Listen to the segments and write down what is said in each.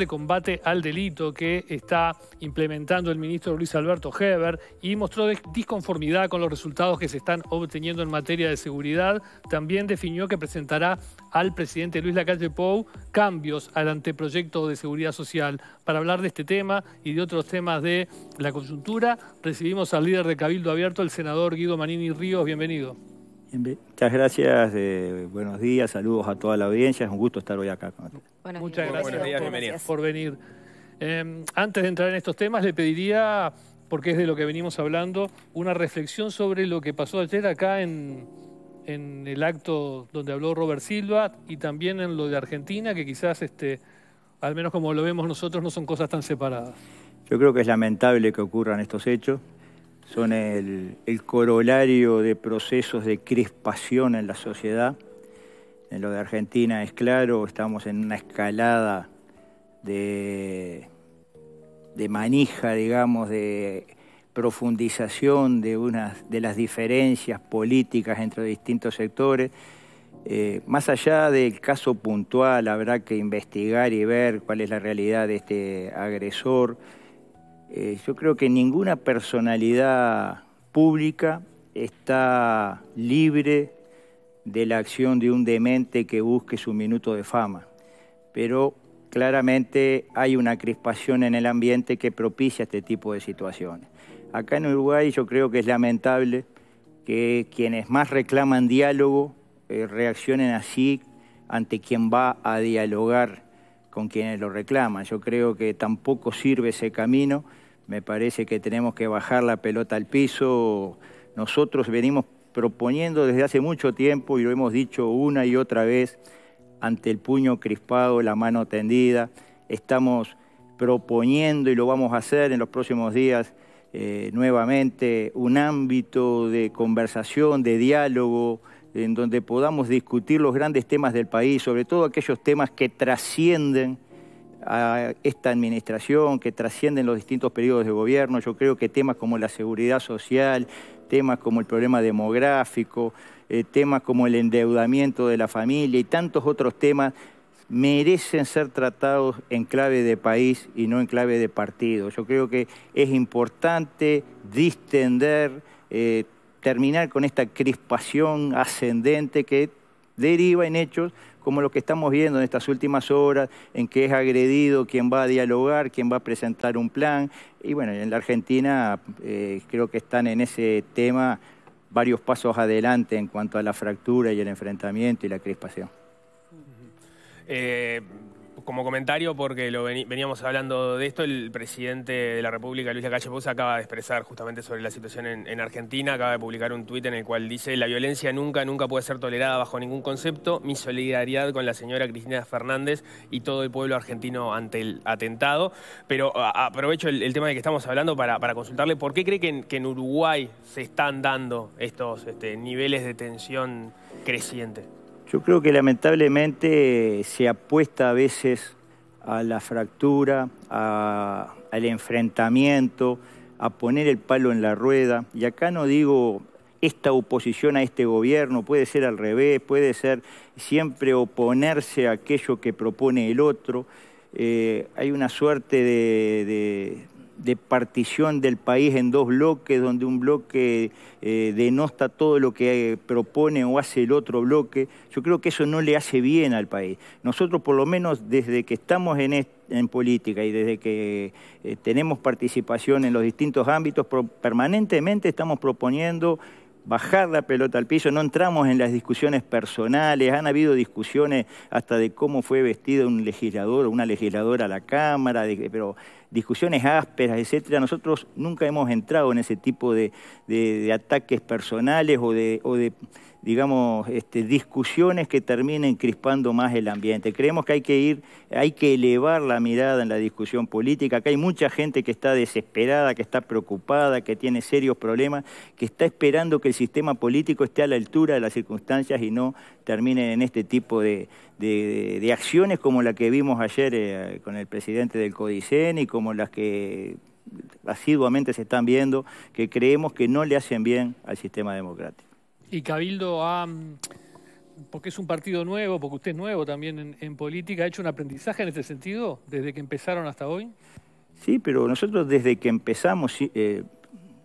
de combate al delito que está implementando el ministro Luis Alberto Heber y mostró disconformidad con los resultados que se están obteniendo en materia de seguridad. También definió que presentará al presidente Luis Lacalle Pou cambios al anteproyecto de seguridad social. Para hablar de este tema y de otros temas de la coyuntura, recibimos al líder de Cabildo Abierto, el senador Guido Manini Ríos. Bienvenido. Muchas gracias, eh, buenos días, saludos a toda la audiencia, es un gusto estar hoy acá. Muchas gracias, por, venir. Em, antes de entrar en estos temas, le pediría, porque es de lo que venimos hablando, una reflexión sobre lo que pasó ayer acá en, en el acto donde habló Robert Silva y también en lo de Argentina, que quizás, este, al menos como lo vemos nosotros, no son cosas tan separadas. Yo creo que es lamentable que ocurran estos hechos son el, corolario de procesos de crispación en la sociedad. En lo de Argentina es claro, estamos en una escalada de, manija, digamos, de profundización de, unas, de las diferencias políticas entre distintos sectores. Eh, más allá del caso puntual, habrá que investigar y ver cuál es la realidad de este agresor eh, yo creo que ninguna personalidad pública está libre de la acción de un demente que busque su minuto de fama. Pero claramente hay una crispación en el ambiente que propicia este tipo de situaciones. Acá en Uruguay yo creo que es lamentable que quienes más reclaman diálogo eh, reaccionen así ante quien va a dialogar con quienes lo reclaman. Yo creo que tampoco sirve ese camino. Me parece que tenemos que bajar la pelota al piso. Nosotros venimos proponiendo desde hace mucho tiempo y lo hemos dicho una y otra vez, ante el puño crispado, la mano tendida. Estamos proponiendo y lo vamos a hacer en los próximos días eh, nuevamente un ámbito de conversación, de diálogo, en donde podamos discutir los grandes temas del país, sobre todo aquellos temas que trascienden a esta administración, que trascienden los distintos periodos de gobierno. Yo creo que temas como la seguridad social, temas como el problema demográfico, eh, temas como el endeudamiento de la familia y tantos otros temas merecen ser tratados en clave de país y no en clave de partido. Yo creo que es importante distender, eh, terminar con esta crispación ascendente que deriva en hechos como lo que estamos viendo en estas últimas horas, en que es agredido quién va a dialogar, quién va a presentar un plan. Y bueno, en la Argentina eh, creo que están en ese tema varios pasos adelante en cuanto a la fractura y el enfrentamiento y la crispación. Eh, como comentario, porque lo veníamos hablando de esto, el presidente de la República, Luis Lacalle Pousa, acaba de expresar justamente sobre la situación en, Argentina, acaba de publicar un tuit en el cual dice, la violencia nunca, nunca puede ser tolerada bajo ningún concepto, mi solidaridad con la señora Cristina Fernández y todo el pueblo argentino ante el atentado, pero aprovecho el, tema de que estamos hablando para, consultarle, ¿por qué cree que en, Uruguay se están dando estos este, niveles de tensión creciente? Yo creo que lamentablemente se apuesta a veces a la fractura, al enfrentamiento, a poner el palo en la rueda. Y acá no digo esta oposición a este gobierno, puede ser al revés, puede ser siempre oponerse a aquello que propone el otro. Eh, hay una suerte de de partición del país en dos bloques, donde un bloque eh, denosta todo lo que eh, propone o hace el otro bloque. Yo creo que eso no le hace bien al país. Nosotros, por lo menos desde que estamos en, en política y desde que eh, tenemos participación en los distintos ámbitos, permanentemente estamos proponiendo bajar la pelota al piso, no entramos en las discusiones personales, han habido discusiones hasta de cómo fue vestido un legislador o una legisladora a la Cámara, pero discusiones ásperas, etcétera. Nosotros nunca hemos entrado en ese tipo de, ataques personales o de digamos, este, discusiones que terminen crispando más el ambiente. Creemos que hay que ir, hay que elevar la mirada en la discusión política, que hay mucha gente que está desesperada, que está preocupada, que tiene serios problemas, que está esperando que el sistema político esté a la altura de las circunstancias y no termine en este tipo de, acciones como la que vimos ayer eh, con el presidente del CODICEN y como las que asiduamente se están viendo, que creemos que no le hacen bien al sistema democrático. Y Cabildo ha, porque es un partido nuevo, porque usted es nuevo también en, política, ¿ha hecho un aprendizaje en este sentido desde que empezaron hasta hoy? Sí, pero nosotros desde que empezamos, eh,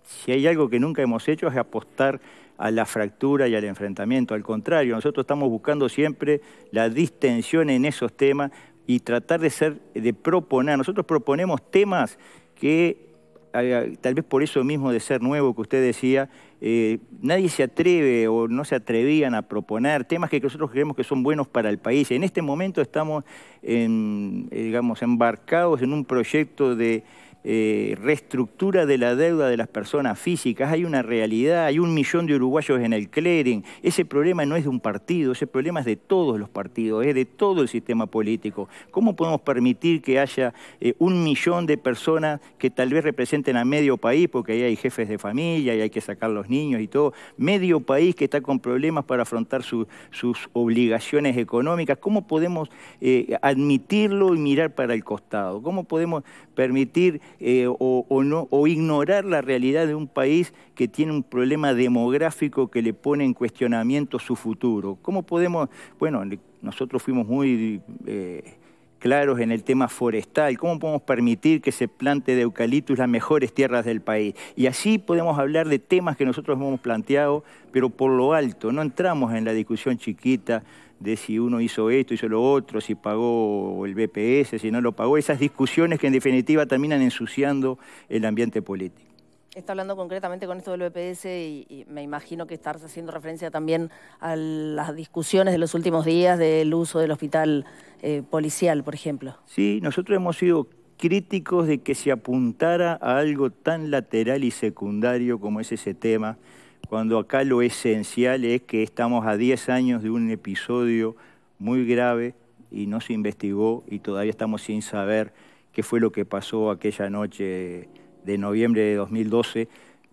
si hay algo que nunca hemos hecho es apostar a la fractura y al enfrentamiento. Al contrario, nosotros estamos buscando siempre la distensión en esos temas y tratar de ser, de proponer. Nosotros proponemos temas que, eh, tal vez por eso mismo de ser nuevo que usted decía, eh, nadie se atreve o no se atrevían a proponer temas que nosotros creemos que son buenos para el país. En este momento estamos, eh, digamos, embarcados en un proyecto de eh, reestructura de la deuda de las personas físicas, hay una realidad, hay un millón de uruguayos en el clearing. Ese problema no es de un partido, ese problema es de todos los partidos, es de todo el sistema político. ¿Cómo podemos permitir que haya eh, un millón de personas que tal vez representen a medio país, porque ahí hay jefes de familia y hay que sacar los niños y todo, medio país que está con problemas para afrontar sus obligaciones económicas? ¿Cómo podemos eh, admitirlo y mirar para el costado? ¿Cómo podemos permitir eh, o, ignorar la realidad de un país que tiene un problema demográfico que le pone en cuestionamiento su futuro. ¿Cómo podemos, bueno, nosotros fuimos muy... Eh, claros en el tema forestal, cómo podemos permitir que se plante de eucaliptus las mejores tierras del país. Y así podemos hablar de temas que nosotros hemos planteado, pero por lo alto, no entramos en la discusión chiquita de si uno hizo esto, hizo lo otro, si pagó el BPS, si no lo pagó, esas discusiones que en definitiva terminan ensuciando el ambiente político. Está hablando concretamente con esto del BPS y, me imagino que estás haciendo referencia también a las discusiones de los últimos días del uso del hospital eh, policial, por ejemplo. Sí, nosotros hemos sido críticos de que se apuntara a algo tan lateral y secundario como es ese tema cuando acá lo esencial es que estamos a 10 años de un episodio muy grave y no se investigó y todavía estamos sin saber qué fue lo que pasó aquella noche de noviembre de 2012.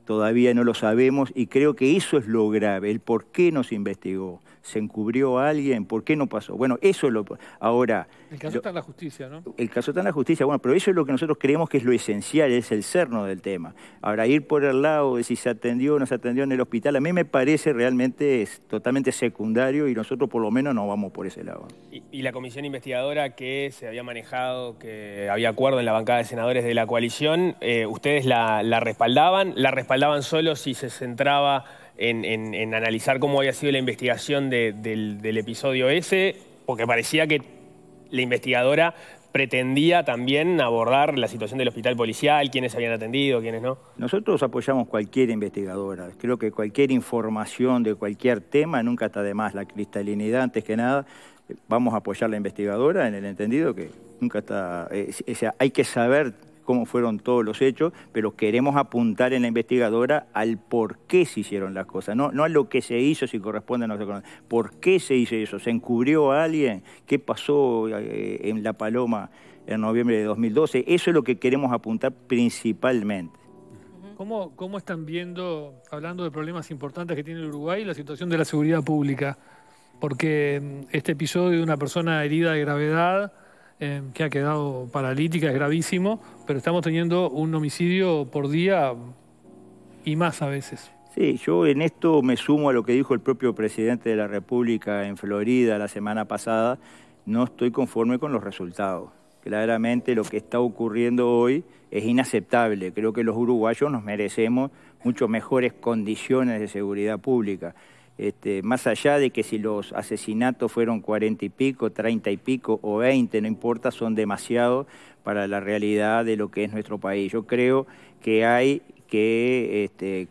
Todavía no lo sabemos y creo que eso es lo grave, el por qué no se investigó se encubrió a alguien, ¿por qué no pasó? Bueno, eso es lo... Ahora... El caso está en la justicia, ¿no? El caso está en la justicia, bueno, pero eso es lo que nosotros creemos que es lo esencial, es el cerno del tema. Ahora, ir por el lado de si se atendió o no se atendió en el hospital, a mí me parece realmente es totalmente secundario y nosotros por lo menos no vamos por ese lado. Y, la comisión investigadora que se había manejado, que había acuerdo en la bancada de senadores de la coalición, eh, ¿ustedes la respaldaban? ¿La respaldaban solo si se centraba en, analizar cómo había sido la investigación del, episodio ese, porque parecía que la investigadora pretendía también abordar la situación del hospital policial, quiénes habían atendido, quiénes no. Nosotros apoyamos cualquier investigadora. Creo que cualquier información de cualquier tema nunca está de más. La cristalinidad, antes que nada, vamos a apoyar a la investigadora en el entendido que nunca está... Eh, o sea, hay que saber cómo fueron todos los hechos, pero queremos apuntar en la investigadora al por qué se hicieron las cosas, no, a lo que se hizo si corresponde a nuestra ¿Por qué se hizo eso? ¿Se encubrió a alguien? ¿Qué pasó eh, en La Paloma en noviembre de 2012? Eso es lo que queremos apuntar principalmente. ¿Cómo, ¿Cómo están viendo, hablando de problemas importantes que tiene el Uruguay, la situación de la seguridad pública? Porque mm, este episodio de una persona herida de gravedad eh, que ha quedado paralítica, es gravísimo, pero estamos teniendo un homicidio por día y más a veces. Sí, yo en esto me sumo a lo que dijo el propio presidente de la República en Florida la semana pasada, no estoy conforme con los resultados. Claramente lo que está ocurriendo hoy es inaceptable. Creo que los uruguayos nos merecemos mucho mejores condiciones de seguridad pública. Este, más allá de que si los asesinatos fueron cuarenta y pico, treinta y pico o veinte, no importa, son demasiados para la realidad de lo que es nuestro país. Yo creo que hay que este,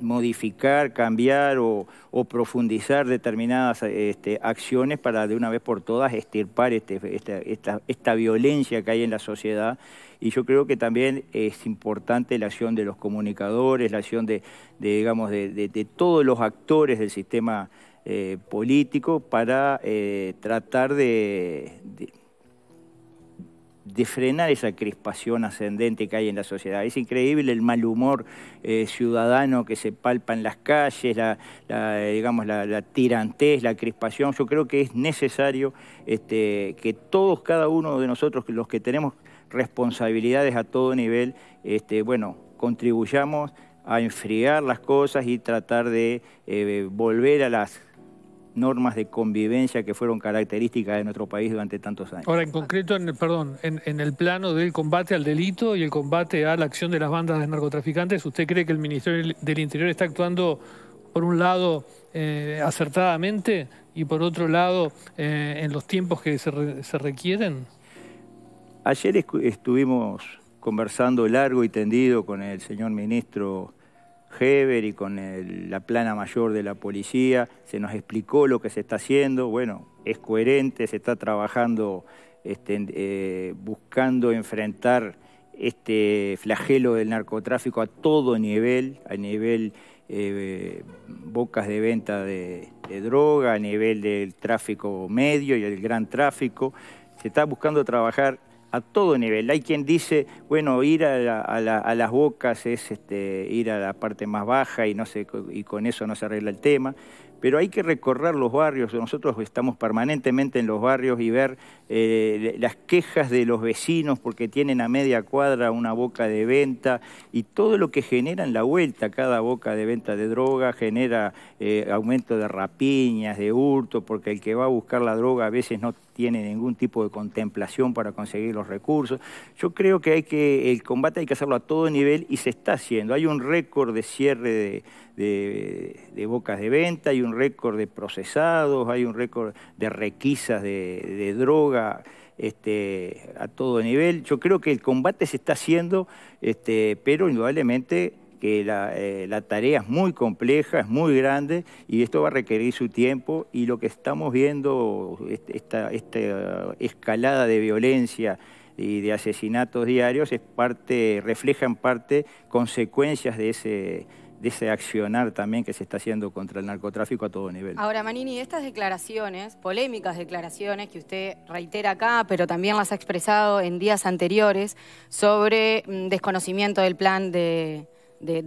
modificar, cambiar o, profundizar determinadas este, acciones para de una vez por todas estirpar este, esta, violencia que hay en la sociedad. Y yo creo que también es importante la acción de los comunicadores, la acción de, digamos, de, todos los actores del sistema eh, político para eh, tratar de de frenar esa crispación ascendente que hay en la sociedad. Es increíble el mal humor eh, ciudadano que se palpa en las calles, la, eh, digamos, la, tirantez, la crispación. Yo creo que es necesario este, que todos, cada uno de nosotros, los que tenemos responsabilidades a todo nivel, este, bueno, contribuyamos a enfriar las cosas y tratar de eh, volver a las normas de convivencia que fueron características de nuestro país durante tantos años. Ahora, en concreto, en el, perdón, en, el plano del combate al delito y el combate a la acción de las bandas de narcotraficantes, ¿usted cree que el Ministerio del Interior está actuando, por un lado, eh, acertadamente y, por otro lado, eh, en los tiempos que se requieren? Ayer estuvimos conversando largo y tendido con el señor ministro Heber y con la plana mayor de la policía, se nos explicó lo que se está haciendo, bueno, es coherente, se está trabajando este, eh, buscando enfrentar este flagelo del narcotráfico a todo nivel, a nivel eh, bocas de venta de, droga, a nivel del tráfico medio y el gran tráfico. Se está buscando trabajar a todo nivel. Hay quien dice, bueno, ir a, las bocas es este, ir a la parte más baja y, no y con eso no se arregla el tema pero hay que recorrer los barrios, nosotros estamos permanentemente en los barrios y ver eh, las quejas de los vecinos porque tienen a media cuadra una boca de venta y todo lo que genera en la vuelta, cada boca de venta de droga genera eh, aumento de rapiñas, de hurto, porque el que va a buscar la droga a veces no tiene ningún tipo de contemplación para conseguir los recursos. Yo creo que hay que el combate hay que hacerlo a todo nivel y se está haciendo. Hay un récord de cierre de, bocas de venta, hay un récord de procesados, hay un récord de requisas de, de droga este, a todo nivel. Yo creo que el combate se está haciendo, este, pero indudablemente que eh, la, tarea es muy compleja, es muy grande y esto va a requerir su tiempo y lo que estamos viendo, este, esta, escalada de violencia y de asesinatos diarios es parte, en parte consecuencias de ese de ese accionar también que se está haciendo contra el narcotráfico a todo nivel. Ahora, Manini, estas declaraciones, polémicas declaraciones que usted reitera acá, pero también las ha expresado en días anteriores, sobre mm, desconocimiento del plan de,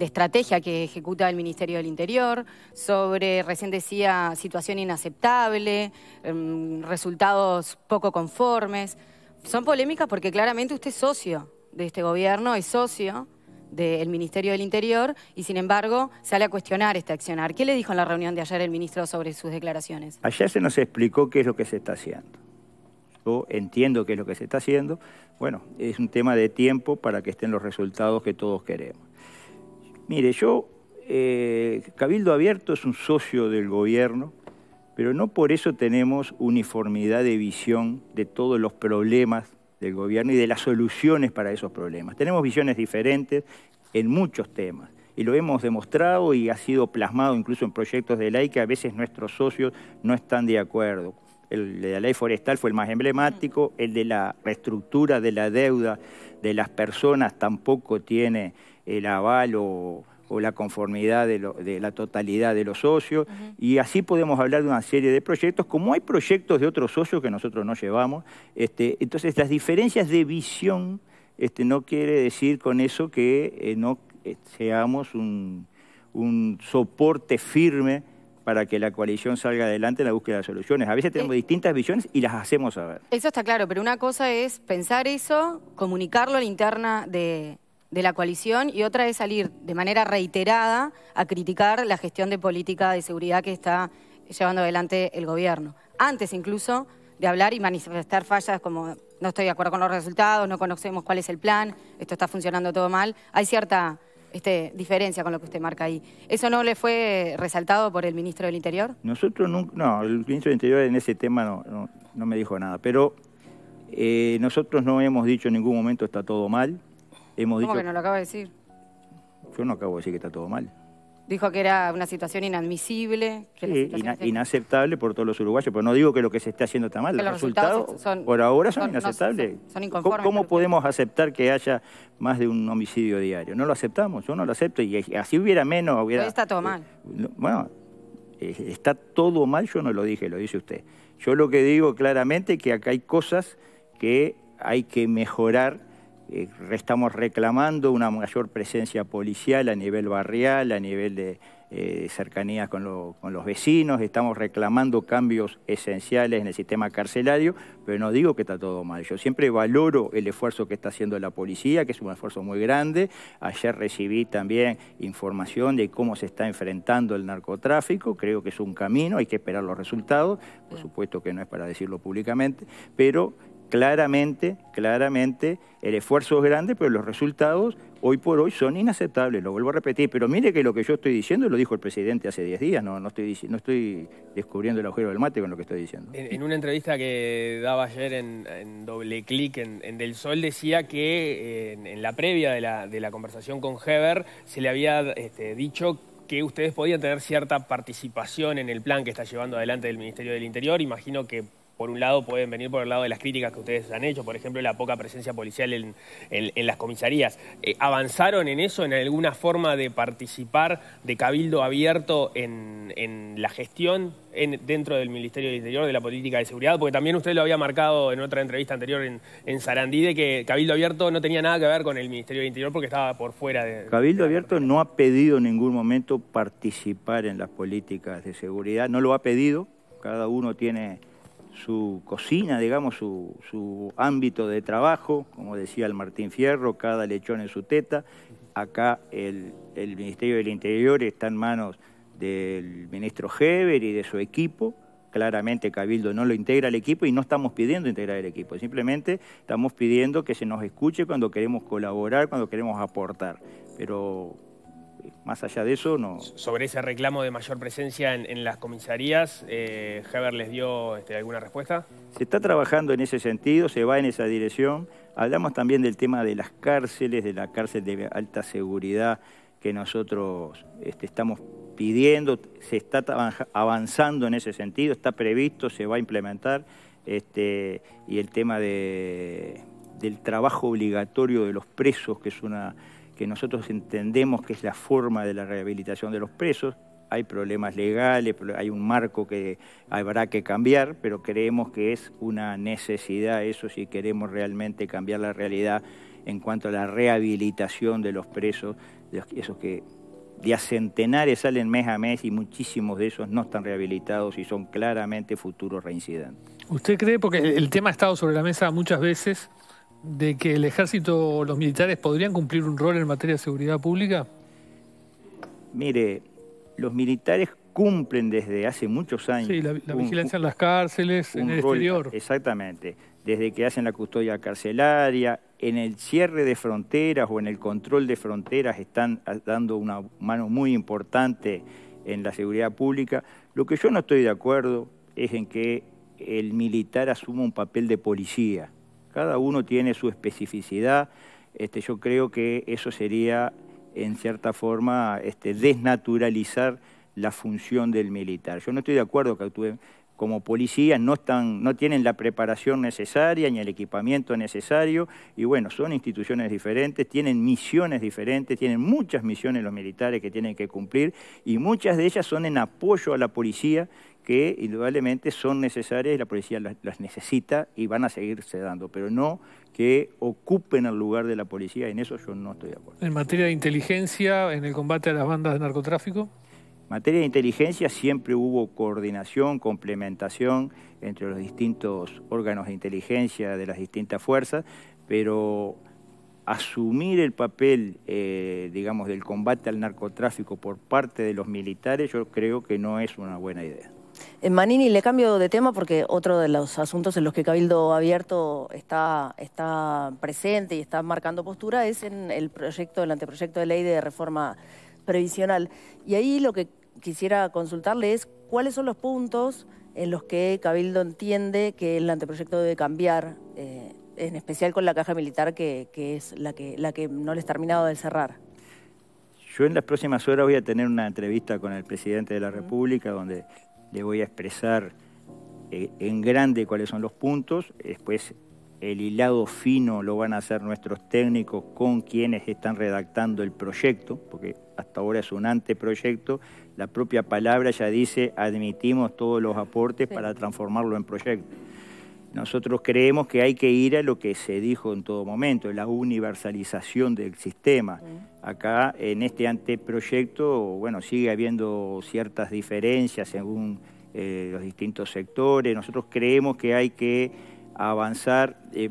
estrategia que ejecuta el Ministerio del Interior, sobre, recién decía, situación inaceptable, mm, resultados poco conformes. Son polémicas porque claramente usted es socio de este gobierno, es socio del Ministerio del Interior y sin embargo sale a cuestionar este accionar. ¿Qué le dijo en la reunión de ayer el ministro sobre sus declaraciones? Ayer se nos explicó qué es lo que se está haciendo. Yo entiendo qué es lo que se está haciendo. Bueno, es un tema de tiempo para que estén los resultados que todos queremos. Mire, yo, eh, Cabildo Abierto es un socio del gobierno, pero no por eso tenemos uniformidad de visión de todos los problemas del gobierno y de las soluciones para esos problemas. Tenemos visiones diferentes en muchos temas y lo hemos demostrado y ha sido plasmado incluso en proyectos de ley que a veces nuestros socios no están de acuerdo. El de la ley forestal fue el más emblemático, el de la reestructura de la deuda de las personas tampoco tiene el aval o o la conformidad de, la totalidad de los socios, y así podemos hablar de una serie de proyectos, como hay proyectos de otros socios que nosotros no llevamos, este, entonces las diferencias de visión este, no quiere decir con eso que eh, no eh, seamos un, soporte firme para que la coalición salga adelante en la búsqueda de soluciones. A veces tenemos eh, distintas visiones y las hacemos saber. Eso está claro, pero una cosa es pensar eso, comunicarlo a la interna de, de la coalición y otra es salir de manera reiterada a criticar la gestión de política de seguridad que está llevando adelante el gobierno. Antes incluso de hablar y manifestar fallas como no estoy de acuerdo con los resultados, no conocemos cuál es el plan, esto está funcionando todo mal, hay cierta este, diferencia con lo que usted marca ahí. ¿Eso no le fue resaltado por el ministro del Interior? Nosotros no, el ministro del Interior en ese tema no, no, me dijo nada, pero eh, nosotros no hemos dicho en ningún momento está todo mal. ¿Cómo que no lo acaba de decir? Yo no acabo de decir que está todo mal. Dijo que era una situación inadmisible. inaceptable por todos los uruguayos, pero no digo que lo que se está haciendo está mal. los, resultados, por ahora son, inaceptables. son, inconformes. ¿Cómo, podemos aceptar que haya más de un homicidio diario? No lo aceptamos, yo no lo acepto. Y así hubiera menos, hubiera... Pero está todo mal. Eh, bueno, está todo mal, yo no lo dije, lo dice usted. Yo lo que digo claramente es que acá hay cosas que hay que mejorar eh, estamos reclamando una mayor presencia policial a nivel barrial, a nivel de eh, cercanías con, con, los vecinos, estamos reclamando cambios esenciales en el sistema carcelario, pero no digo que está todo mal. Yo siempre valoro el esfuerzo que está haciendo la policía, que es un esfuerzo muy grande. Ayer recibí también información de cómo se está enfrentando el narcotráfico, creo que es un camino, hay que esperar los resultados, por supuesto que no es para decirlo públicamente, pero Claramente, claramente, el esfuerzo es grande, pero los resultados hoy por hoy son inaceptables, lo vuelvo a repetir. Pero mire que lo que yo estoy diciendo lo dijo el presidente hace 10 días, no, estoy, descubriendo el agujero del mate con lo que estoy diciendo. En, una entrevista que daba ayer en, Doble Clic, en, Del Sol, decía que en, la previa de la, conversación con Heber se le había este, dicho que ustedes podían tener cierta participación en el plan que está llevando adelante el Ministerio del Interior. Imagino que por un lado pueden venir por el lado de las críticas que ustedes han hecho, por ejemplo, la poca presencia policial en, las comisarías. Eh, ¿Avanzaron en eso, en alguna forma de participar de cabildo abierto en, la gestión dentro del Ministerio del Interior de la política de seguridad? Porque también usted lo había marcado en otra entrevista anterior en, Sarandí, de que cabildo abierto no tenía nada que ver con el Ministerio del Interior porque estaba por fuera de... Cabildo abierto no ha pedido en ningún momento participar en las políticas de seguridad, no lo ha pedido, cada uno tiene su cocina, digamos, su, ámbito de trabajo, como decía el Martín Fierro, cada lechón en su teta. Acá el, Ministerio del Interior está en manos del ministro Heber y de su equipo. Claramente Cabildo no lo integra al equipo y no estamos pidiendo integrar el equipo, simplemente estamos pidiendo que se nos escuche cuando queremos colaborar, cuando queremos aportar. Pero más allá de eso, no. Sobre ese reclamo de mayor presencia en, las comisarías, eh, ¿Heber les dio este, alguna respuesta? Se está trabajando en ese sentido, se va en esa dirección. Hablamos también del tema de las cárceles, de la cárcel de alta seguridad que nosotros este, estamos pidiendo, se está avanzando en ese sentido, está previsto, se va a implementar, este, y el tema del trabajo obligatorio de los presos, que es una que nosotros entendemos que es la forma de la rehabilitación de los presos. Hay problemas legales, hay un marco que habrá que cambiar, pero creemos que es una necesidad eso si queremos realmente cambiar la realidad en cuanto a la rehabilitación de los presos, de esos que de a centenares salen mes a mes y muchísimos de esos no están rehabilitados y son claramente futuros reincidentes. ¿Usted cree, porque el tema ha estado sobre la mesa muchas veces, de que el ejército o los militares podrían cumplir un rol en materia de seguridad pública? Mire, los militares cumplen desde hace muchos años. Sí, la, vigilancia en las cárceles, en el exterior. Exactamente, desde que hacen la custodia carcelaria, en el cierre de fronteras o en el control de fronteras están dando una mano muy importante en la seguridad pública. Lo que yo no estoy de acuerdo es en que el militar asuma un papel de policía. Cada uno tiene su especificidad. Este, yo creo que eso sería, en cierta forma, este, desnaturalizar la función del militar. Yo no estoy de acuerdo que actúen como policías, no, no tienen la preparación necesaria ni el equipamiento necesario, y bueno, son instituciones diferentes, tienen misiones diferentes, tienen muchas misiones los militares que tienen que cumplir, y muchas de ellas son en apoyo a la policía que indudablemente son necesarias y la policía las, necesita y van a seguirse dando, pero no que ocupen el lugar de la policía, en eso yo no estoy de acuerdo. ¿En materia de inteligencia, en el combate a las bandas de narcotráfico? En materia de inteligencia siempre hubo coordinación, complementación entre los distintos órganos de inteligencia de las distintas fuerzas, pero asumir el papel, eh, digamos, del combate al narcotráfico por parte de los militares, yo creo que no es una buena idea. Eh, Manini, le cambio de tema porque otro de los asuntos en los que Cabildo Abierto está, presente y está marcando postura es en el proyecto, el anteproyecto de ley de reforma previsional. Y ahí lo que quisiera consultarle es cuáles son los puntos en los que Cabildo entiende que el anteproyecto debe cambiar, eh, en especial con la caja militar que, es la que, la que no les terminado de cerrar. Yo en las próximas horas voy a tener una entrevista con el presidente de la República donde le voy a expresar eh, en grande cuáles son los puntos, después el hilado fino lo van a hacer nuestros técnicos con quienes están redactando el proyecto, porque hasta ahora es un anteproyecto, la propia palabra ya dice admitimos todos los aportes para transformarlo en proyecto. Nosotros creemos que hay que ir a lo que se dijo en todo momento, la universalización del sistema. Acá en este anteproyecto, bueno, sigue habiendo ciertas diferencias según eh, los distintos sectores. Nosotros creemos que hay que avanzar eh,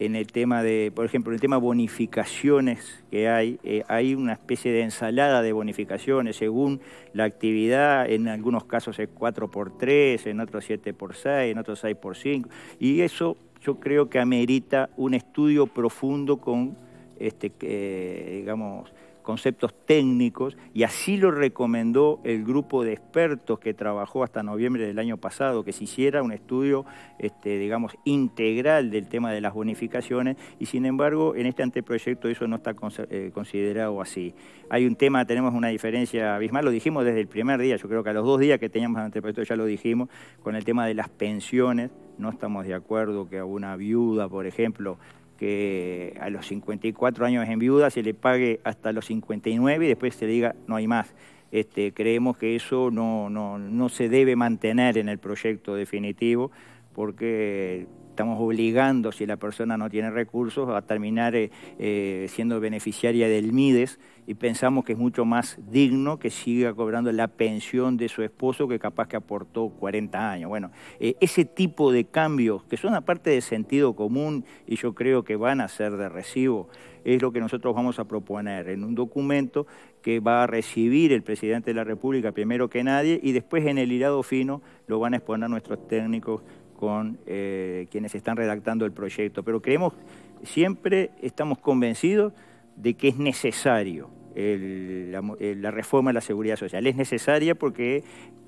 en el tema de, por ejemplo, el tema de bonificaciones que hay. Eh, hay una especie de ensalada de bonificaciones según la actividad, en algunos casos es 4x3, en otros 7x6, en otros 6x5. Y eso yo creo que amerita un estudio profundo con este, eh, digamos, conceptos técnicos y así lo recomendó el grupo de expertos que trabajó hasta noviembre del año pasado, que se hiciera un estudio, este, digamos, integral del tema de las bonificaciones y sin embargo en este anteproyecto eso no está eh, considerado así. Hay un tema, tenemos una diferencia abismal, lo dijimos desde el primer día, yo creo que a los dos días que teníamos el anteproyecto ya lo dijimos, con el tema de las pensiones, no estamos de acuerdo que a una viuda, por ejemplo, que a los 54 años en viuda se le pague hasta los 59 y después se diga no hay más. Este, creemos que eso no, no, no se debe mantener en el proyecto definitivo porque estamos obligando, si la persona no tiene recursos, a terminar eh, eh, siendo beneficiaria del MIDES y pensamos que es mucho más digno que siga cobrando la pensión de su esposo que capaz que aportó 40 años. Bueno, eh, ese tipo de cambios que son aparte de sentido común y yo creo que van a ser de recibo, es lo que nosotros vamos a proponer en un documento que va a recibir el presidente de la República primero que nadie y después en el hilado fino lo van a exponer nuestros técnicos con eh, quienes están redactando el proyecto, pero creemos, siempre estamos convencidos de que es necesario eh, la, reforma de la seguridad social. Es necesaria porque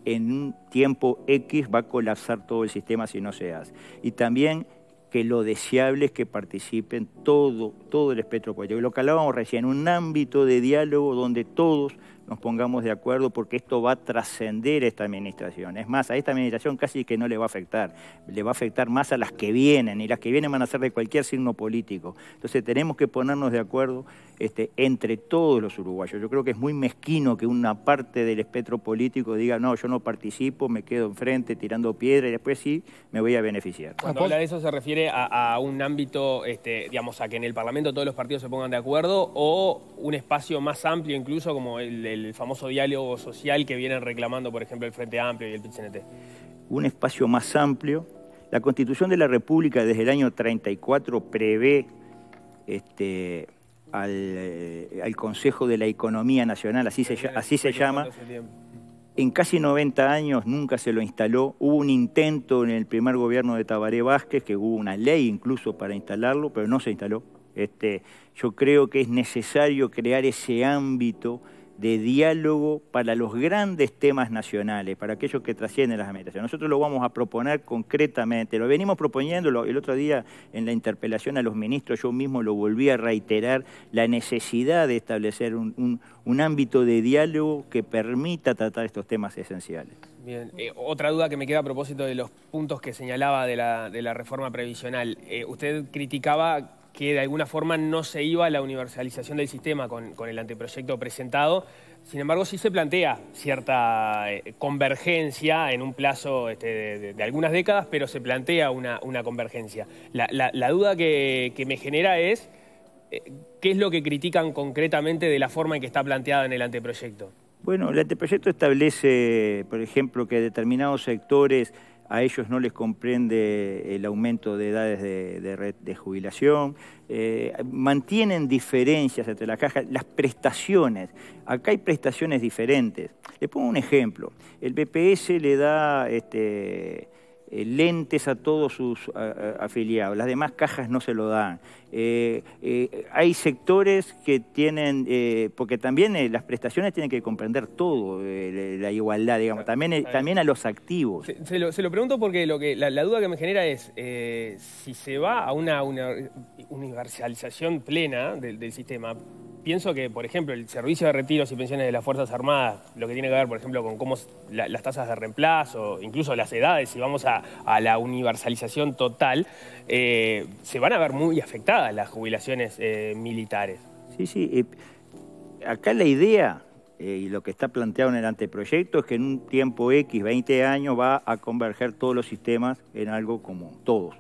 en un tiempo X va a colapsar todo el sistema si no se hace. Y también que lo deseable es que participen todo, todo el espectro político. Y lo que hablábamos recién, un ámbito de diálogo donde todos nos pongamos de acuerdo porque esto va a trascender esta administración. Es más, a esta administración casi que no le va a afectar, le va a afectar más a las que vienen y las que vienen van a ser de cualquier signo político. Entonces tenemos que ponernos de acuerdo este, entre todos los uruguayos. Yo creo que es muy mezquino que una parte del espectro político diga, no, yo no participo, me quedo enfrente tirando piedra y después sí me voy a beneficiar. Cuando habla eso se refiere a, un ámbito, este, digamos, a que en el Parlamento todos los partidos se pongan de acuerdo o un espacio más amplio incluso como el el famoso diálogo social que vienen reclamando, por ejemplo, el Frente Amplio y el PCNT? Un espacio más amplio. La Constitución de la República desde el año 34 prevé este, eh, al, Consejo de la Economía Nacional, así se, llama. En casi 90 años nunca se lo instaló. Hubo un intento en el primer gobierno de Tabaré Vázquez, que hubo una ley incluso para instalarlo, pero no se instaló. Este, yo creo que es necesario crear ese ámbito de diálogo para los grandes temas nacionales, para aquellos que trascienden las administraciones. Nosotros lo vamos a proponer concretamente, lo venimos proponiendo el otro día en la interpelación a los ministros, yo mismo lo volví a reiterar, la necesidad de establecer un, ámbito de diálogo que permita tratar estos temas esenciales. Bien, eh, otra duda que me queda a propósito de los puntos que señalaba de la, de la reforma previsional. Eh, usted criticaba que de alguna forma no se iba a la universalización del sistema con, el anteproyecto presentado. Sin embargo, sí se plantea cierta eh, convergencia en un plazo este, de, algunas décadas, pero se plantea una, convergencia. La, duda que, me genera es eh, qué es lo que critican concretamente de la forma en que está planteada en el anteproyecto. Bueno, el anteproyecto establece, por ejemplo, que determinados sectores a ellos no les comprende el aumento de edades de, jubilación, eh, mantienen diferencias entre las cajas, las prestaciones. Acá hay prestaciones diferentes. Le pongo un ejemplo. El BPS le da... Este, eh, lentes a todos sus afiliados. Las demás cajas no se lo dan. Eh, eh, hay sectores que tienen, eh, porque también las prestaciones tienen que comprender todo, la igualdad, digamos, también, a los activos. Se, lo, pregunto porque lo que, la, duda que me genera es si se va a una, universalización plena del, sistema. Pienso que, por ejemplo, el servicio de retiros y pensiones de las Fuerzas Armadas, lo que tiene que ver, por ejemplo, con cómo las tasas de reemplazo, incluso las edades, si vamos a la universalización total, se van a ver muy afectadas las jubilaciones eh, militares. Sí, sí. Eh, acá la idea eh, y lo que está planteado en el anteproyecto es que en un tiempo X, 20 años, va a converger todos los sistemas en algo común, todos.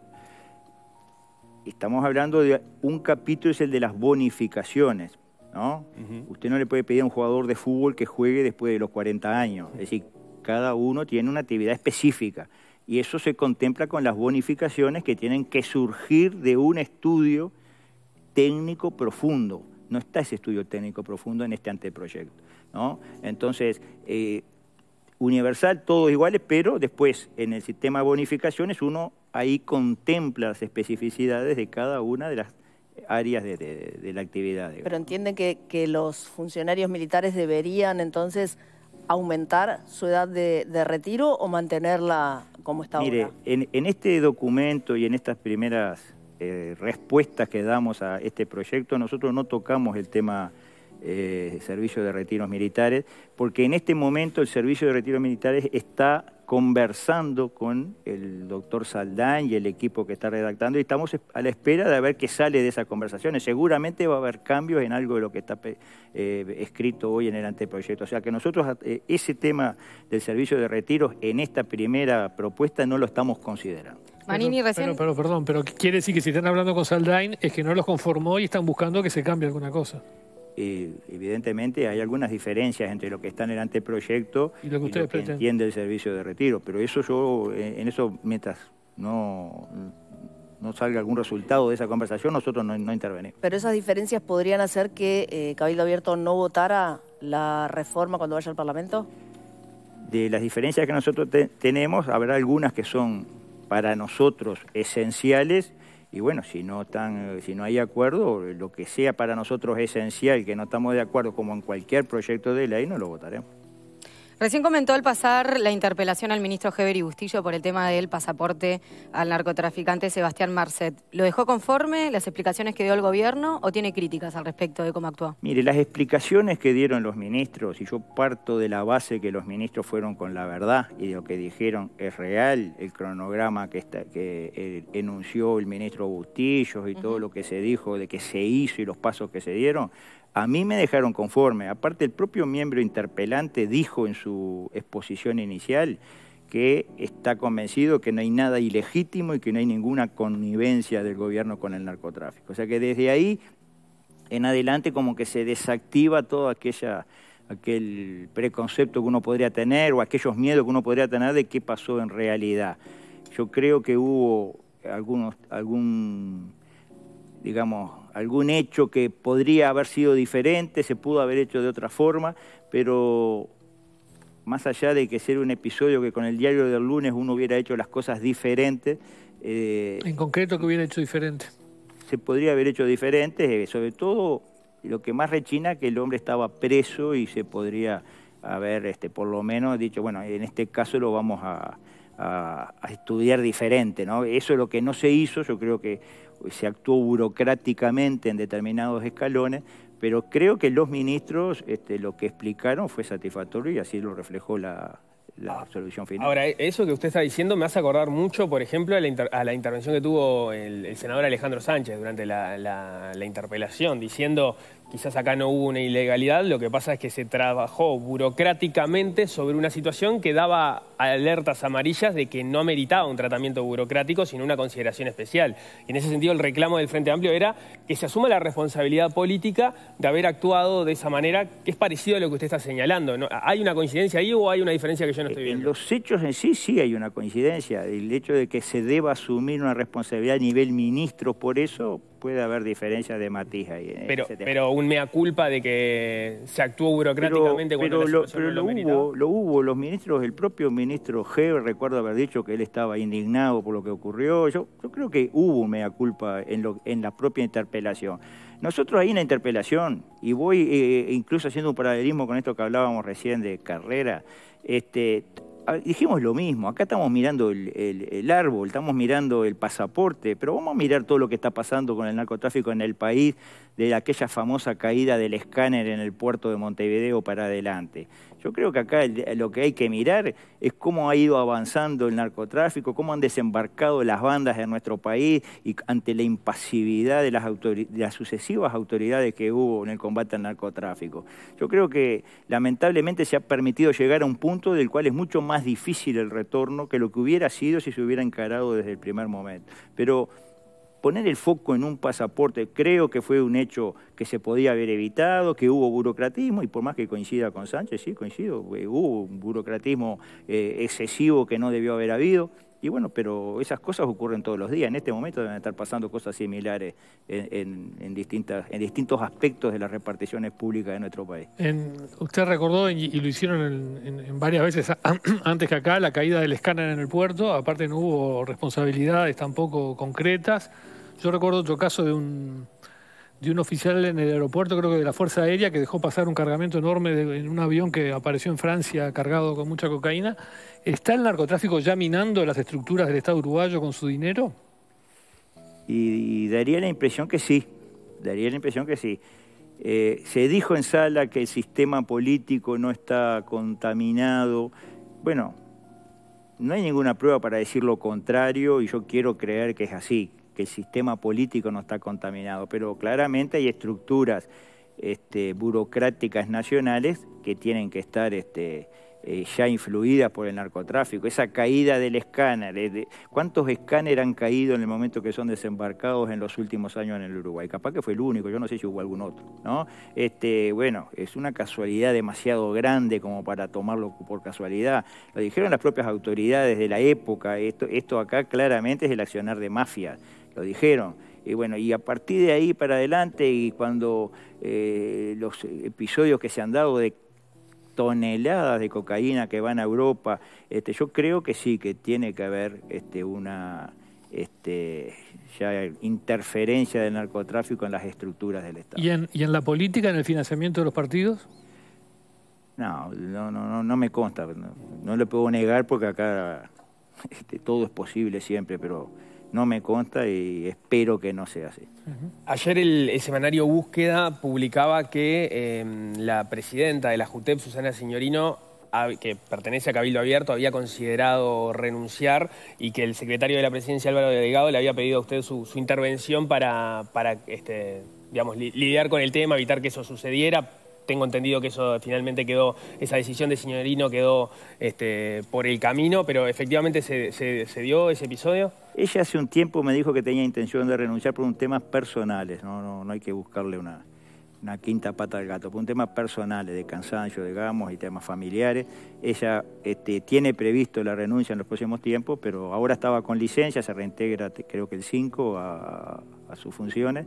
Estamos hablando de un capítulo, es el de las bonificaciones. Usted no le puede pedir a un jugador de fútbol que juegue después de los 40 años. Es decir, cada uno tiene una actividad específica y eso se contempla con las bonificaciones que tienen que surgir de un estudio técnico profundo. No está ese estudio técnico profundo en este anteproyecto. ¿no? Entonces, eh, universal, todos iguales, pero después en el sistema de bonificaciones uno ahí contempla las especificidades de cada una de las áreas de, la actividad. Pero entienden que los funcionarios militares deberían entonces aumentar su edad de, retiro o mantenerla como está ahora? Mire, en, este documento y en estas primeras eh, respuestas que damos a este proyecto, nosotros no tocamos el tema eh, servicio de retiros militares, porque en este momento el servicio de retiros militares está conversando con el doctor Saldain y el equipo que está redactando y estamos a la espera de ver qué sale de esas conversaciones. Seguramente va a haber cambios en algo de lo que está eh, escrito hoy en el anteproyecto. O sea que nosotros eh, ese tema del servicio de retiros en esta primera propuesta no lo estamos considerando. Manini pero, Pero, perdón, pero quiere decir que si están hablando con Saldain es que no los conformó y están buscando que se cambie alguna cosa. Eh, evidentemente hay algunas diferencias entre lo que está en el anteproyecto y lo que, entiende el servicio de retiro, pero eso yo, eh, en eso, mientras no, no salga algún resultado de esa conversación, nosotros no, intervenimos. Pero esas diferencias podrían hacer que eh, Cabildo Abierto no votara la reforma cuando vaya al Parlamento. De las diferencias que nosotros tenemos, habrá algunas que son para nosotros esenciales y bueno, si no, si no hay acuerdo, lo que sea para nosotros esencial, que no estamos de acuerdo como en cualquier proyecto de ley, no lo votaremos. Recién comentó al pasar la interpelación al ministro Heber y Bustillo por el tema del pasaporte al narcotraficante Sebastián Marcet. ¿Lo dejó conforme las explicaciones que dio el gobierno o tiene críticas al respecto de cómo actuó? Mire, las explicaciones que dieron los ministros, y yo parto de la base que los ministros fueron con la verdad y de lo que dijeron es real, el cronograma que, eh, enunció el ministro Bustillo y todo lo que se dijo de que se hizo y los pasos que se dieron, a mí me dejaron conforme. Aparte, el propio miembro interpelante dijo en su exposición inicial que está convencido que no hay nada ilegítimo y que no hay ninguna connivencia del gobierno con el narcotráfico. O sea que desde ahí en adelante como que se desactiva todo aquella, aquel preconcepto que uno podría tener o aquellos miedos que uno podría tener de qué pasó en realidad. Yo creo que hubo algunos, algún, digamos, algún hecho que podría haber sido diferente, se pudo haber hecho de otra forma, pero más allá de que ser un episodio que con el diario del lunes uno hubiera hecho las cosas diferentes. Eh, en concreto, ¿qué hubiera hecho diferente? Se podría haber hecho diferente, eh, sobre todo lo que más rechina que el hombre estaba preso y se podría haber, este, por lo menos, dicho, bueno, en este caso lo vamos a estudiar diferente, ¿no? Eso es lo que no se hizo, yo creo que se actuó burocráticamente en determinados escalones, pero creo que los ministros este, lo que explicaron fue satisfactorio y así lo reflejó la, absolución final. Ahora, eso que usted está diciendo me hace acordar mucho, por ejemplo, a la, intervención que tuvo el, senador Alejandro Sánchez durante la, la interpelación, diciendo Quizás acá no hubo una ilegalidad, lo que pasa es que se trabajó burocráticamente sobre una situación que daba alertas amarillas de que no meritaba un tratamiento burocrático, sino una consideración especial. Y en ese sentido el reclamo del Frente Amplio era que se asuma la responsabilidad política de haber actuado de esa manera, que es parecido a lo que usted está señalando. ¿no? ¿Hay una coincidencia ahí o hay una diferencia que yo no estoy eh, viendo? En los hechos en sí sí hay una coincidencia. El hecho de que se deba asumir una responsabilidad a nivel ministro por eso, puede haber diferencias de matiz ahí. ¿eh? Pero, pero un mea culpa de que se actuó burocráticamente pero, cuando pero lo, pero lo, hubo, lo hubo, los ministros, el propio ministro G, recuerdo haber dicho que él estaba indignado por lo que ocurrió. Yo, yo creo que hubo un mea culpa en, lo, en la propia interpelación. Nosotros ahí en la interpelación, y voy eh, incluso haciendo un paralelismo con esto que hablábamos recién de carrera, este, dijimos lo mismo, acá estamos mirando el, árbol, estamos mirando el pasaporte, pero vamos a mirar todo lo que está pasando con el narcotráfico en el país, de aquella famosa caída del escáner en el puerto de Montevideo para adelante. Yo creo que acá lo que hay que mirar es cómo ha ido avanzando el narcotráfico, cómo han desembarcado las bandas de nuestro país y ante la impasividad de las, de las sucesivas autoridades que hubo en el combate al narcotráfico. Yo creo que lamentablemente se ha permitido llegar a un punto del cual es mucho más difícil el retorno que lo que hubiera sido si se hubiera encarado desde el primer momento. Pero poner el foco en un pasaporte, creo que fue un hecho que se podía haber evitado, que hubo burocratismo, y por más que coincida con Sánchez, sí, coincido, eh, hubo un burocratismo eh, excesivo que no debió haber habido. Y bueno, pero esas cosas ocurren todos los días. En este momento deben estar pasando cosas similares en, distintas, en distintos aspectos de las reparticiones públicas de nuestro país. usted recordó, y, y lo hicieron en, varias veces antes que acá, la caída del escáner en el puerto. Aparte no hubo responsabilidades tampoco concretas. Yo recuerdo otro caso de un de un oficial en el aeropuerto, creo que de la Fuerza Aérea, que dejó pasar un cargamento enorme en un avión que apareció en Francia cargado con mucha cocaína. ¿Está el narcotráfico ya minando las estructuras del Estado uruguayo con su dinero? Y, daría la impresión que sí, daría la impresión que sí. Eh, se dijo en sala que el sistema político no está contaminado. Bueno, no hay ninguna prueba para decir lo contrario y yo quiero creer que es así que el sistema político no está contaminado, pero claramente hay estructuras este, burocráticas nacionales que tienen que estar este, eh, ya influidas por el narcotráfico. Esa caída del escáner, eh, ¿cuántos escáneres han caído en el momento que son desembarcados en los últimos años en el Uruguay? Capaz que fue el único, yo no sé si hubo algún otro. Este, bueno, es una casualidad demasiado grande como para tomarlo por casualidad. Lo dijeron las propias autoridades de la época, esto, esto acá claramente es el accionar de mafias lo dijeron. Y bueno, y a partir de ahí para adelante, y cuando eh, los episodios que se han dado de toneladas de cocaína que van a Europa, este, yo creo que sí, que tiene que haber este, una este, ya interferencia del narcotráfico en las estructuras del Estado. ¿Y en, la política, en el financiamiento de los partidos? No, no, no, no me consta, no, no le puedo negar porque acá este, todo es posible siempre, pero no me consta y espero que no sea así. Ayer el, semanario Búsqueda publicaba que em, la presidenta de la JUTEP, Susana Signorino, que pertenece a Cabildo Abierto, había considerado renunciar y que el secretario de la presidencia, Álvaro Delgado, le había pedido a usted su, intervención para, este, digamos, lidiar con el tema, evitar que eso sucediera tengo entendido que eso finalmente quedó, esa decisión de señorino quedó este, por el camino, pero efectivamente se, dio ese episodio. Ella hace un tiempo me dijo que tenía intención de renunciar por un temas personales, no, no, hay que buscarle una, quinta pata al gato, por un tema personales de cansancio, digamos, y temas familiares. Ella este, tiene previsto la renuncia en los próximos tiempos, pero ahora estaba con licencia, se reintegra creo que el 5 a sus funciones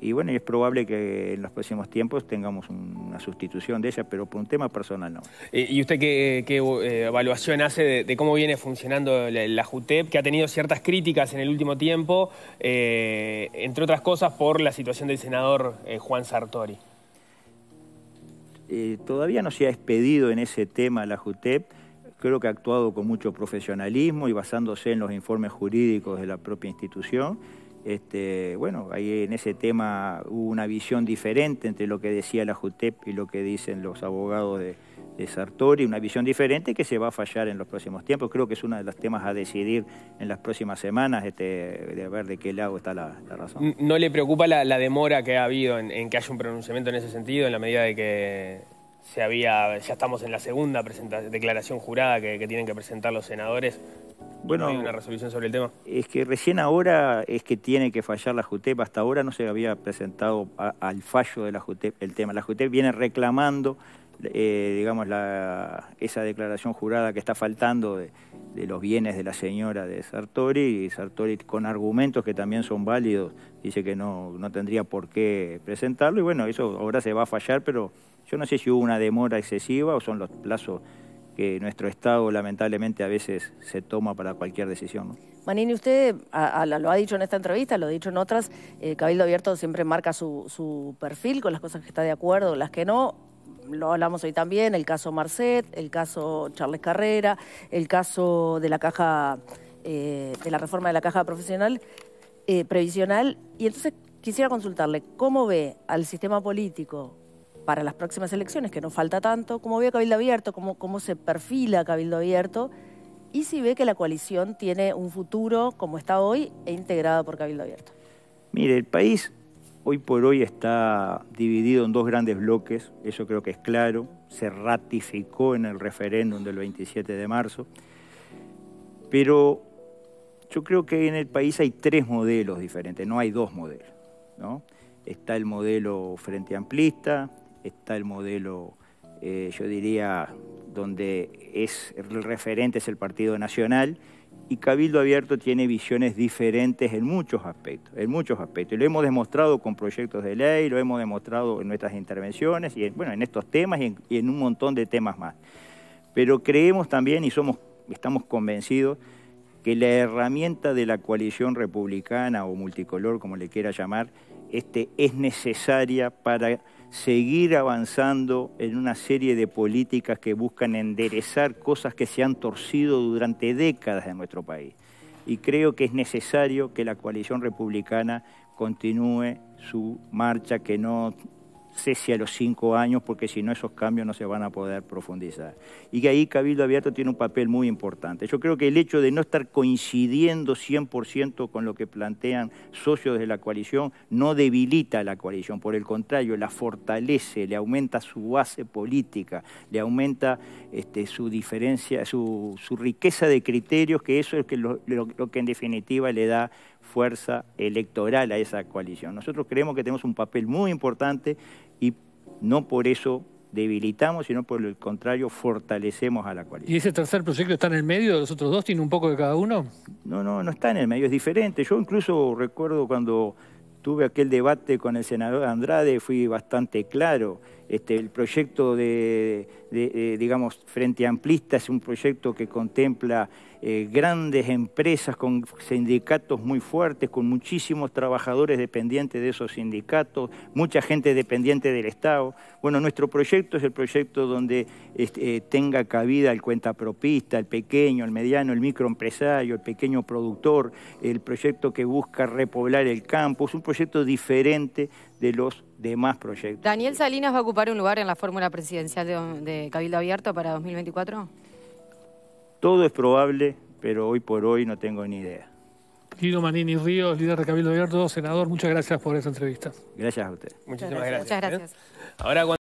y bueno, es probable que en los próximos tiempos tengamos una sustitución de ella, pero por un tema personal no. Eh, ¿Y usted qué, eh, evaluación hace de, cómo viene funcionando la, JUTEP, que ha tenido ciertas críticas en el último tiempo, eh, entre otras cosas por la situación del senador Juan Sartori? todavía no se ha expedido en ese tema la JUTEP. Creo que ha actuado con mucho profesionalismo y basándose en los informes jurídicos de la propia institución este, bueno, ahí en ese tema hubo una visión diferente entre lo que decía la JUTEP y lo que dicen los abogados de, Sartori, una visión diferente que se va a fallar en los próximos tiempos. Creo que es uno de los temas a decidir en las próximas semanas, este, de ver de qué lado está la, razón. ¿No le preocupa la, demora que ha habido en, que haya un pronunciamiento en ese sentido, en la medida de que se había, ya estamos en la segunda declaración jurada que tienen que presentar los senadores bueno, resolución sobre el tema? Es que recién ahora es que tiene que fallar la JUTEP. Hasta ahora no se había presentado al fallo de la JUTEP el tema. La JUTEP viene reclamando, eh, digamos, esa declaración jurada que está faltando de, los bienes de la señora de Sartori. Y Sartori, con argumentos que también son válidos, dice que no, no tendría por qué presentarlo. Y bueno, eso ahora se va a fallar, pero yo no sé si hubo una demora excesiva o son los plazos que nuestro Estado lamentablemente a veces se toma para cualquier decisión. Manini, usted lo ha dicho en esta entrevista, lo ha dicho en otras, eh, Cabildo Abierto siempre marca su, perfil con las cosas que está de acuerdo, las que no. Lo hablamos hoy también, el caso Marcet, el caso Charles Carrera, el caso de la caja, eh, de la reforma de la caja profesional, eh, previsional. Y entonces quisiera consultarle, ¿cómo ve al sistema político para las próximas elecciones, que no falta tanto, cómo ve a Cabildo Abierto, cómo, cómo se perfila Cabildo Abierto y si ve que la coalición tiene un futuro como está hoy e integrada por Cabildo Abierto. Mire, el país hoy por hoy está dividido en dos grandes bloques, eso creo que es claro, se ratificó en el referéndum del 27 de marzo, pero yo creo que en el país hay tres modelos diferentes, no hay dos modelos. ¿no? Está el modelo frente amplista, está el modelo, eh, yo diría, donde es el referente es el Partido Nacional y Cabildo Abierto tiene visiones diferentes en muchos aspectos, en muchos aspectos. lo hemos demostrado con proyectos de ley, lo hemos demostrado en nuestras intervenciones y en, bueno, en estos temas y en, y en un montón de temas más. Pero creemos también y somos, estamos convencidos que la herramienta de la coalición republicana o multicolor, como le quiera llamar, este, es necesaria para seguir avanzando en una serie de políticas que buscan enderezar cosas que se han torcido durante décadas en nuestro país. Y creo que es necesario que la coalición republicana continúe su marcha, que no cese a los cinco años, porque si no esos cambios no se van a poder profundizar. Y que ahí Cabildo Abierto tiene un papel muy importante. Yo creo que el hecho de no estar coincidiendo 100% con lo que plantean socios de la coalición no debilita a la coalición, por el contrario, la fortalece, le aumenta su base política, le aumenta este, su diferencia, su, riqueza de criterios, que eso es lo, lo que en definitiva le da fuerza electoral a esa coalición. Nosotros creemos que tenemos un papel muy importante y no por eso debilitamos, sino por el contrario fortalecemos a la coalición. ¿Y ese tercer proyecto está en el medio de los otros dos? ¿Tiene un poco de cada uno? No, no, no está en el medio, es diferente. Yo incluso recuerdo cuando tuve aquel debate con el senador Andrade, fui bastante claro. Este, el proyecto de, digamos, Frente Amplista es un proyecto que contempla eh, grandes empresas con sindicatos muy fuertes, con muchísimos trabajadores dependientes de esos sindicatos, mucha gente dependiente del Estado. Bueno, nuestro proyecto es el proyecto donde este, eh, tenga cabida el cuentapropista, el pequeño, el mediano, el microempresario, el pequeño productor, el proyecto que busca repoblar el campo. Es un proyecto diferente de los demás proyectos. ¿Daniel Salinas va a ocupar un lugar en la fórmula presidencial de, Cabildo Abierto para 2024? Todo es probable, pero hoy por hoy no tengo ni idea. Guido Manini Ríos, líder de Cabildo Abierto, senador, muchas gracias por esta entrevista. Gracias a usted. Muchísimas gracias. Muchas gracias. ¿eh? Ahora,